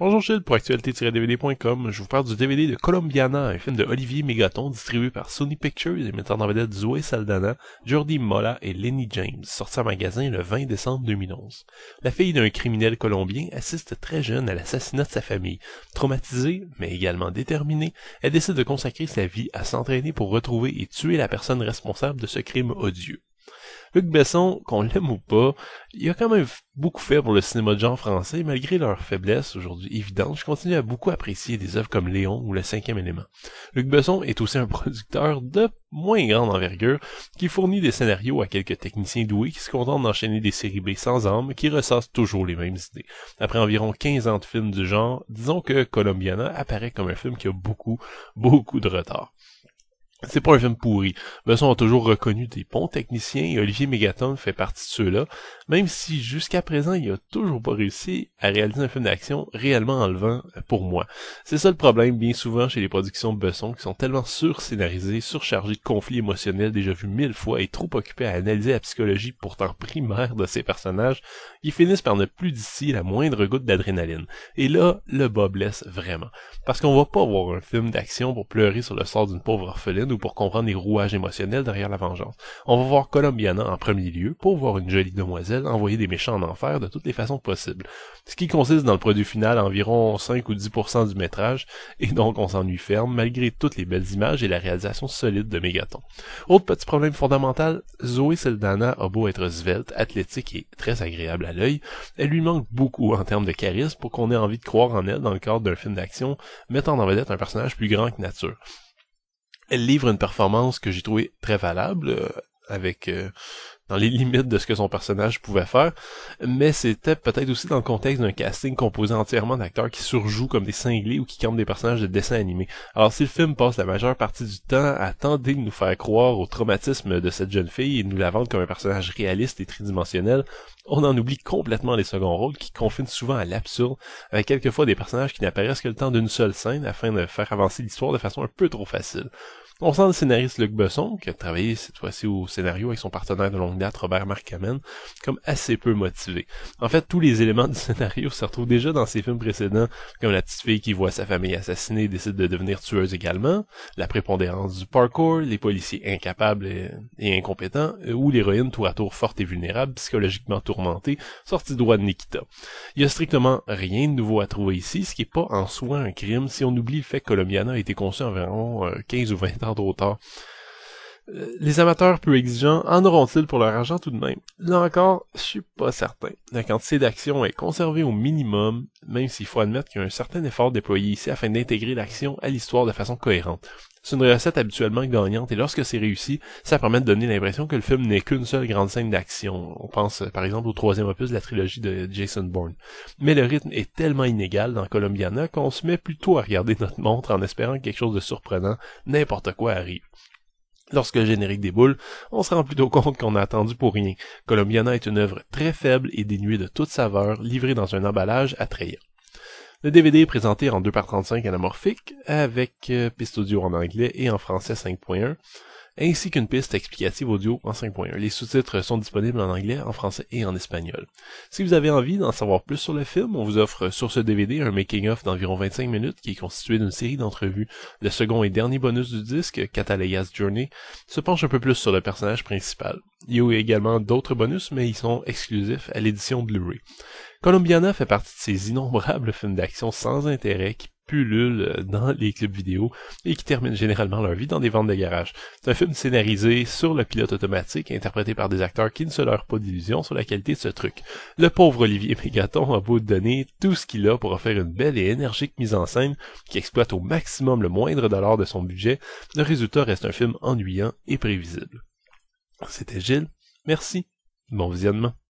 Bonjour Gilles pour actualité-dvd.com, je vous parle du DVD de Colombiana, un film de Olivier Mégaton distribué par Sony Pictures et mettant en vedette Zoé Saldana, Jordi Mola et Lenny James, sorti en magasin le 20 décembre 2011. La fille d'un criminel colombien assiste très jeune à l'assassinat de sa famille. Traumatisée, mais également déterminée, elle décide de consacrer sa vie à s'entraîner pour retrouver et tuer la personne responsable de ce crime odieux. Luc Besson, qu'on l'aime ou pas, il a quand même beaucoup fait pour le cinéma de genre français, malgré leurs faiblesses aujourd'hui évidentes. Je continue à beaucoup apprécier des œuvres comme Léon ou Le Cinquième Élément. Luc Besson est aussi un producteur de moins grande envergure qui fournit des scénarios à quelques techniciens doués qui se contentent d'enchaîner des séries B sans âme qui ressassent toujours les mêmes idées. Après environ 15 ans de films du genre, disons que Colombiana apparaît comme un film qui a beaucoup, beaucoup de retard. C'est pas un film pourri. Besson a toujours reconnu des bons techniciens et Olivier Megaton fait partie de ceux-là, même si jusqu'à présent il a toujours pas réussi à réaliser un film d'action réellement enlevant euh, pour moi. C'est ça le problème bien souvent chez les productions de Besson qui sont tellement sur-scénarisées, surchargées de conflits émotionnels déjà vus mille fois et trop occupées à analyser la psychologie pourtant primaire de ces personnages, ils finissent par ne plus d'ici la moindre goutte d'adrénaline. Et là, le bas blesse vraiment. Parce qu'on va pas voir un film d'action pour pleurer sur le sort d'une pauvre orpheline ou pour comprendre les rouages émotionnels derrière la vengeance. On va voir Colombiana en premier lieu pour voir une jolie demoiselle envoyer des méchants en enfer de toutes les façons possibles. Ce qui consiste dans le produit final à environ 5 ou 10% du métrage, et donc on s'ennuie ferme malgré toutes les belles images et la réalisation solide de Megaton. Autre petit problème fondamental, Zoé Seldana a beau être svelte, athlétique et très agréable à l'œil, elle lui manque beaucoup en termes de charisme pour qu'on ait envie de croire en elle dans le cadre d'un film d'action mettant en vedette un personnage plus grand que nature elle livre une performance que j'ai trouvée très valable euh, avec euh, dans les limites de ce que son personnage pouvait faire, mais c'était peut-être aussi dans le contexte d'un casting composé entièrement d'acteurs qui surjouent comme des cinglés ou qui campent des personnages de dessins animés. Alors si le film passe la majeure partie du temps à tenter de nous faire croire au traumatisme de cette jeune fille et de nous la vendre comme un personnage réaliste et tridimensionnel, on en oublie complètement les seconds rôles qui confinent souvent à l'absurde, avec quelquefois des personnages qui n'apparaissent que le temps d'une seule scène afin de faire avancer l'histoire de façon un peu trop facile. On sent le scénariste Luc Besson, qui a travaillé cette fois-ci au scénario avec son partenaire de longue Robert comme assez peu motivé. En fait, tous les éléments du scénario se retrouvent déjà dans ses films précédents, comme la petite fille qui voit sa famille assassinée décide de devenir tueuse également, la prépondérance du parkour, les policiers incapables et, incompétents, euh, ou l'héroïne tour à tour forte et vulnérable, psychologiquement tourmentée, sortie droit de Nikita. Il y a strictement rien de nouveau à trouver ici, ce qui n'est pas en soi un crime si on oublie le fait que Colombiana a été conçu environ 15 euh, ou 20 ans trop tard euh, les amateurs peu exigeants en auront-ils pour leur argent tout de même? Là encore, je suis pas certain. La quantité d'action est conservée au minimum, même s'il faut admettre qu'il y a un certain effort déployé ici afin d'intégrer l'action à l'histoire de façon cohérente. C'est une recette habituellement gagnante et lorsque c'est réussi, ça permet de donner l'impression que le film n'est qu'une seule grande scène d'action. On pense par exemple au troisième opus de la trilogie de Jason Bourne. Mais le rythme est tellement inégal dans Columbiana qu'on se met plutôt à regarder notre montre en espérant que quelque chose de surprenant, n'importe quoi arrive. Lorsque le générique déboule, on se rend plutôt compte qu'on a attendu pour rien. Columbiana est une œuvre très faible et dénuée de toute saveur, livrée dans un emballage attrayant. Le DVD est présenté en 2 par 35 anamorphique, avec euh, piste audio en anglais et en français 5.1 ainsi qu'une piste explicative audio en 5.1. Les sous-titres sont disponibles en anglais, en français et en espagnol. Si vous avez envie d'en savoir plus sur le film, on vous offre sur ce DVD un making-of d'environ 25 minutes qui est constitué d'une série d'entrevues. Le second et dernier bonus du disque, Cataleya's Journey, se penche un peu plus sur le personnage principal. Il y a également d'autres bonus, mais ils sont exclusifs à l'édition Blu-ray. Columbiana fait partie de ces innombrables films d'action sans intérêt qui pullulent euh, dans les clubs vidéo et qui terminent généralement leur vie dans des ventes de garage. C'est un film scénarisé sur le pilote automatique interprété par des acteurs qui ne se leurrent pas d'illusions sur la qualité de ce truc. Le pauvre Olivier Mégaton a beau donner tout ce qu'il a pour offrir une belle et énergique mise en scène qui exploite au maximum le moindre dollar de son budget, le résultat reste un film ennuyant et prévisible. C'était Gilles. Merci. Bon visionnement.